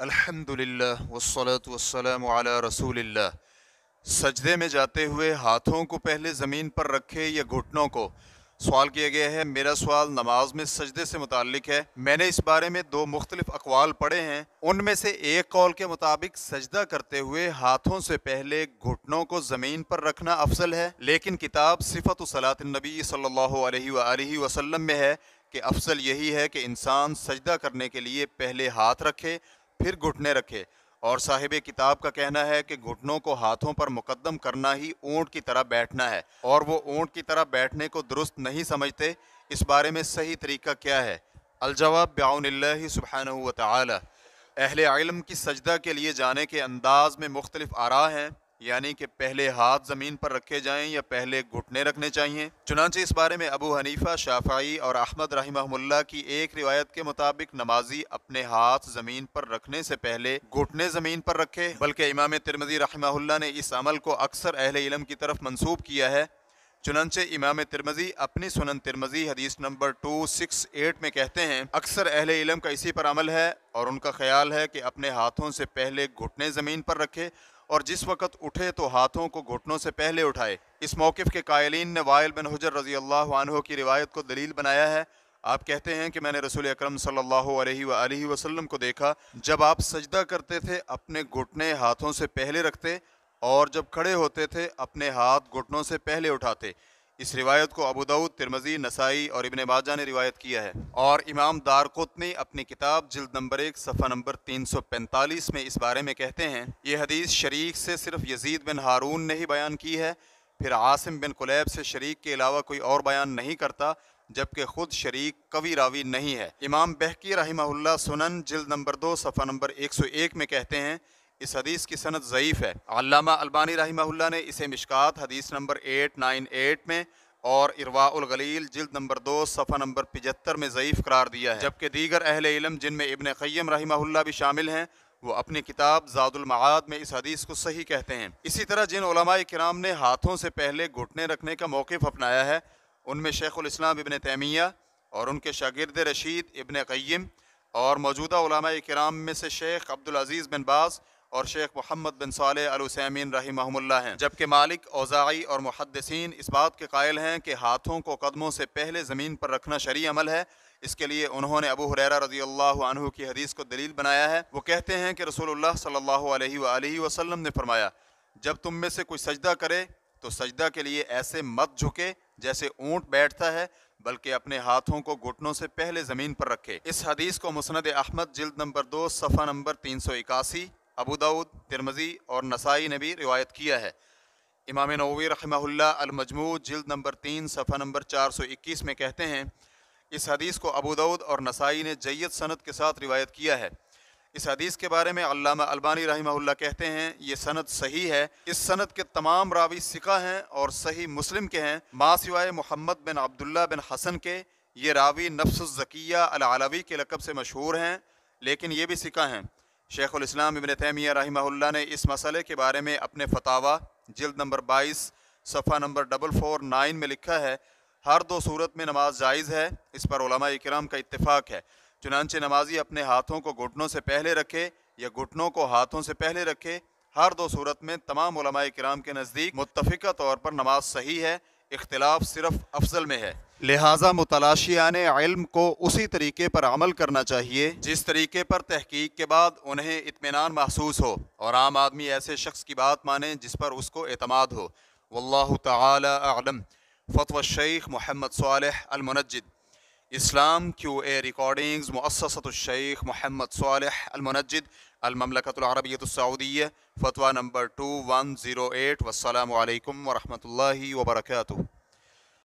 अल्हम्दुलिल्लाह वसलात वसलम अला रसूलिल्लाह सजदे में जाते हुए हाथों को पहले ज़मीन पर रखे या घुटनों को सवाल किया गया है मेरा सवाल नमाज में सजदे से मुतक है मैंने इस बारे में दो मुख्तलिफ अकवाल पढ़े हैं उनमें से एक कॉल के मुताबिक सजदा करते हुए हाथों से पहले घुटनों को ज़मीन पर रखना अफजल है लेकिन किताब सिफत सलातनबी सल्ला वसम में है कि अफजल यही है कि इंसान सजदा करने के लिए पहले हाथ रखे फिर घुटने रखे और साहिब किताब का कहना है कि घुटनों को हाथों पर मुकदम करना ही ऊँट की तरह बैठना है और वो ऊँट की तरह बैठने को दुरुस्त नहीं समझते इस बारे में सही तरीका क्या है अलजवाब ब्याउनल्ला सुबहान तहल अहल की सजदा के लिए जाने के अंदाज में मुख्तलिफ आरा हैं यानी कि पहले हाथ ज़मीन पर रखे जाएं या पहले घुटने रखने चाहिए चुनाचे इस बारे में अबू हनीफा शाफाई और अहमद रहीमहमुल्ला की एक रिवायत के मुताबिक नमाजी अपने हाथ ज़मीन पर रखने से पहले घुटने ज़मीन पर रखे बल्कि इमाम तिरमजी रहीमहुल्ला ने इस अमल को अक्सर अहल इलम की तरफ मनसूब किया है चुनानचे इमाम तिरमजी अपनी सुनन तिरमजी हदीस नंबर टू सिक्स एट में कहते हैं अक्सर अहल इलम का इसी पर अमल है और उनका ख्याल है कि अपने हाथों से पहले घुटने ज़मीन पर रखे और जिस वक़्त उठे तो हाथों को घुटनों से पहले उठाए इस मौक़ के कायलिन ने वायल बिन हजर रजी अल्लाह की रिवायत को दलील बनाया है आप कहते हैं कि मैंने रसूल अकरम सल्लल्लाहु अलैहि वसल्लम को देखा जब आप सजदा करते थे अपने घुटने हाथों से पहले रखते और जब खड़े होते थे अपने हाथ घुटनों से पहले उठाते इस रिवायत को अबूदाऊद तिरमजी नसाई और इब्ने माजा ने रिवायत किया है और इमाम दारकुतनी अपनी किताब जिल्द नंबर एक सफ़ा नंबर 345 में इस बारे में कहते हैं ये हदीस शरीक से सिर्फ यजीद बिन हारून ने ही बयान की है फिर आसिम बिन कुलैब से शरीक के अलावा कोई और बयान नहीं करता जबकि खुद शरीक कवि रावी नहीं है इमाम बहकी रही सुनन जल्द नंबर दो सफ़ा नंबर एक में कहते हैं इस हदीस की सनत ज़यीफ़ है अल्लामा अल्बानी रही ने इसे मिशकात हदीस नंबर एट नाइन एट में और इरवागलील जिल्द नंबर दो सफ़ा नंबर पचहत्तर में ज़यीफ़ करार दिया है जबकि दीगर अहल इलम जिनमें इबन क़यम रही भी शामिल हैं वो अपनी किताब जादुलमाद में इस हदीस को सही कहते हैं इसी तरह जिन कराम ने हाथों से पहले घुटने रखने का मौक़ अपनाया है उनमें शेख़ुलस्लाम इबन तैमिया और उनके शागिर्द रशीद इबन क़यम और मौजूदा कराम में से शेख अब्दुल अज़ीज़ बिन बाज़ और शेख मोहम्मद बिन साल अलसैमीन रही हैं जबकि मालिक ओज़ाई और मुहदसिन इस बात के कायल हैं कि हाथों को कदमों से पहले ज़मीन पर रखना शरी अमल है इसके लिए उन्होंने अबू हुरैरा रजी अल्लाह की हदीस को दलील बनाया है वो कहते हैं कि रसोल्ला सल्ला वसलम ने फरमाया जब तुम में से कोई सजदा करे तो सजदा के लिए ऐसे मत झुके जैसे ऊँट बैठता है बल्कि अपने हाथों को घुटनों से पहले ज़मीन पर रखे इस हदीस को मुसंद अहमद जिल्द नंबर दो सफ़ा नंबर तीन सौ इक्यासी अबू दाऊद तिरमजी और नसाई ने भी रिवायत किया है इमाम नवी रमजमू जल्द नंबर तीन सफ़ा नंबर चार सौ इक्कीस में कहते हैं इस हदीस को अबू दाऊद और नसाई ने जैद सनत के साथ रिवायत किया है इस हदीस के बारे में अल्लामा अलबानी रहमहुल्ला कहते हैं ये सनत सही है इस सनत के तमाम रावी सिका हैं और सही मुस्लिम के हैं माँ सिवाय मोहम्मद बिन अब्दुल्ला बिन हसन के ये रावी नफ्सज़किया अलावी के लकब से मशहूर हैं लेकिन ये भी सिका हैं शेख़ुलस्लाम इबन तैमिया रही ने इस मसले के बारे में अपने फतावा जल्द नंबर बाईस सफ़ा नंबर डबल फोर नाइन में लिखा है हर दो सूरत में नमाज जायज़ है इस पर कराम का इतफ़ाक़ है चुनानचे नमाजी अपने हाथों को घुटनों से पहले रखे या घुटनों को हाथों से पहले रखे हर दो सूरत में तमाम कराम के नज़दीक मुतफ़ा तौर पर नमाज सही है इख्तलाफ सिर्फ अफजल में है लिहाजा मुतलाशियान इल्म को उसी तरीके पर अमल करना चाहिए जिस तरीके पर तहकीक के बाद उन्हें इतमान महसूस हो और आम आदमी ऐसे शख्स की बात माने जिस पर उसको अतमाद हो वल्ल तलम फ़तव शेख मोहम्मद साल अलमनजिद इस्लाम क्यू ए रिकॉर्डिंग्स मुससतशेख मोहम्मद सालह अलमनजद अलममलकतरबियतसऊदिया फ़तवा number two one zero eight वसलम वरहमल वर्का